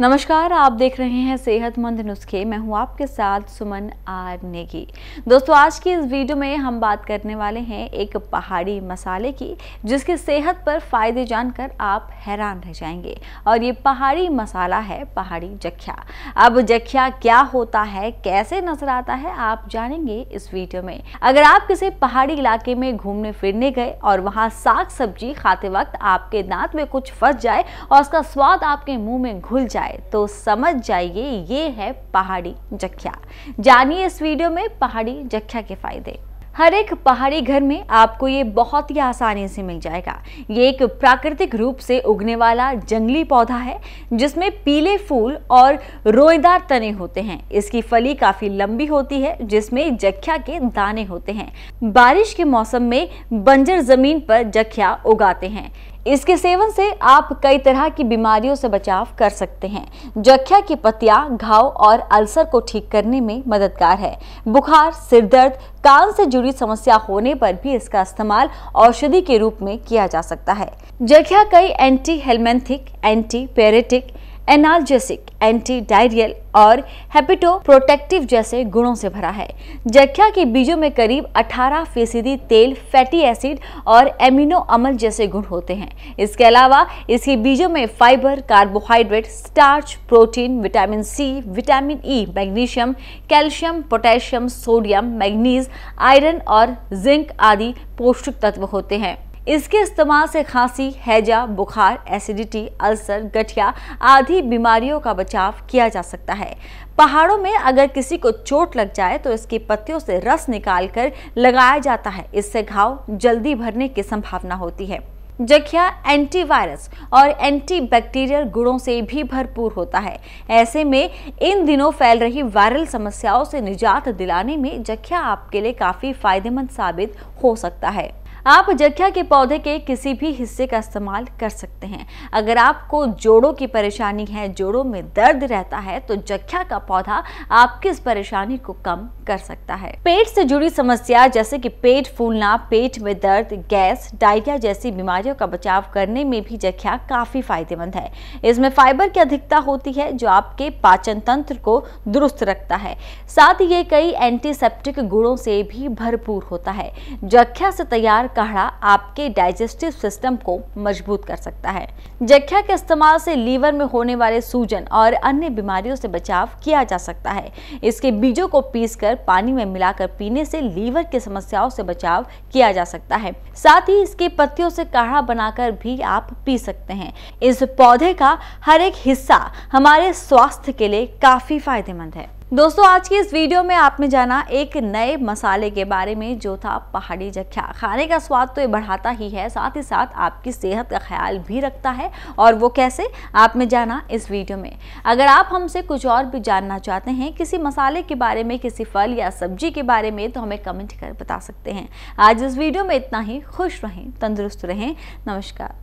नमस्कार आप देख रहे हैं सेहतमंद नुस्खे मैं हूं आपके साथ सुमन आर नेगी दोस्तों आज की इस वीडियो में हम बात करने वाले हैं एक पहाड़ी मसाले की जिसके सेहत पर फ़ायदे जानकर आप हैरान रह जाएंगे और ये पहाड़ी मसाला है पहाड़ी जख्या अब जख्या क्या होता है कैसे नजर आता है आप जानेंगे इस वीडियो में अगर आप किसी पहाड़ी इलाके में घूमने फिरने गए और वहाँ साग सब्जी खाते वक्त आपके दाँत में कुछ फंस जाए और उसका स्वाद आपके मुँह में घुल जाए जाए तो समझ जाइए ये है पहाड़ी जख्या जानिए इस वीडियो में पहाड़ी जख्या के फायदे हर एक पहाड़ी घर में आपको ये बहुत ही आसानी से मिल जाएगा ये एक प्राकृतिक रूप से उगने वाला जंगली पौधा है जिसमें पीले फूल और रोएदार तने होते हैं इसकी फली काफ़ी लंबी होती है जिसमें जख्या के दाने होते हैं बारिश के मौसम में बंजर ज़मीन पर जख्या उगाते हैं इसके सेवन से आप कई तरह की बीमारियों से बचाव कर सकते हैं जख्या की पतिया घाव और अल्सर को ठीक करने में मददगार है बुखार सिर दर्द कान से जुड़ी समस्या होने पर भी इसका इस्तेमाल औषधि के रूप में किया जा सकता है जख्या कई anti helminthic anti pyretic analgesic anti diarrheal और हेपिटो प्रोटेक्टिव जैसे गुणों से भरा है जख्या के बीजों में करीब 18 फीसदी तेल फैटी एसिड और एमिनो अमल जैसे गुण होते हैं इसके अलावा इसके बीजों में fibre carbohydrate starch protein vitamin C vitamin E magnesium calcium potassium sodium manganese iron और जिंक आदि पौष्टिक तत्व होते हैं इसके इस्तेमाल से खांसी हैजा बुखार एसिडिटी अल्सर गठिया आदि बीमारियों का बचाव किया जा सकता है पहाड़ों में अगर किसी को चोट लग जाए तो इसकी पत्तियों से रस निकालकर लगाया जाता है इससे घाव जल्दी भरने की संभावना होती है जखिया एंटीवायरस और एंटीबैक्टीरियल गुणों से भी भरपूर होता है ऐसे में इन दिनों फैल रही वायरल समस्याओं से निजात दिलाने में जखिया आपके लिए काफ़ी फायदेमंद साबित हो सकता है आप जख्या के पौधे के किसी भी हिस्से का इस्तेमाल कर सकते हैं अगर आपको जोड़ों की परेशानी है जोड़ों में दर्द रहता है तो जख्या का पौधा आपकी इस परेशानी को कम कर सकता है पेट से जुड़ी समस्या जैसे कि पेट फूलना पेट में दर्द गैस डायरिया जैसी बीमारियों का बचाव करने में भी जख्या काफी फायदेमंद है इसमें फाइबर की अधिकता होती है जो आपके पाचन तंत्र को दुरुस्त रखता है साथ ही ये कई एंटीसेप्टिक गुणों से भी भरपूर होता है जख्या से तैयार काढ़ा आपके डाइजेस्टिव सिस्टम को मजबूत कर सकता है जख्या के इस्तेमाल से लीवर में होने वाले सूजन और अन्य बीमारियों से बचाव किया जा सकता है इसके बीजों को कर लेकर पानी में मिलाकर पीने से लीवर की समस्याओं से बचाव किया जा सकता है साथ ही इसके पत्तियों से काढ़ा बनाकर भी आप पी सकते हैं इस पौधे का हर एक हिस्सा हमारे स्वास्थ्य के लिए काफी फायदेमंद है दोस्तों आज की इस वीडियो में आपने जाना एक नए मसाले के बारे में जो था पहाड़ी जख्या खाने का स्वाद तो ये बढ़ाता ही है साथ ही साथ आपकी सेहत का ख्याल भी रखता है और वो कैसे आपने जाना इस वीडियो में अगर आप हमसे कुछ और भी जानना चाहते हैं किसी मसाले के बारे में किसी फल या सब्जी के बारे में तो हमें कमेंट कर बता सकते हैं आज इस वीडियो में इतना ही खुश रहें तंदुरुस्त रहें नमस्कार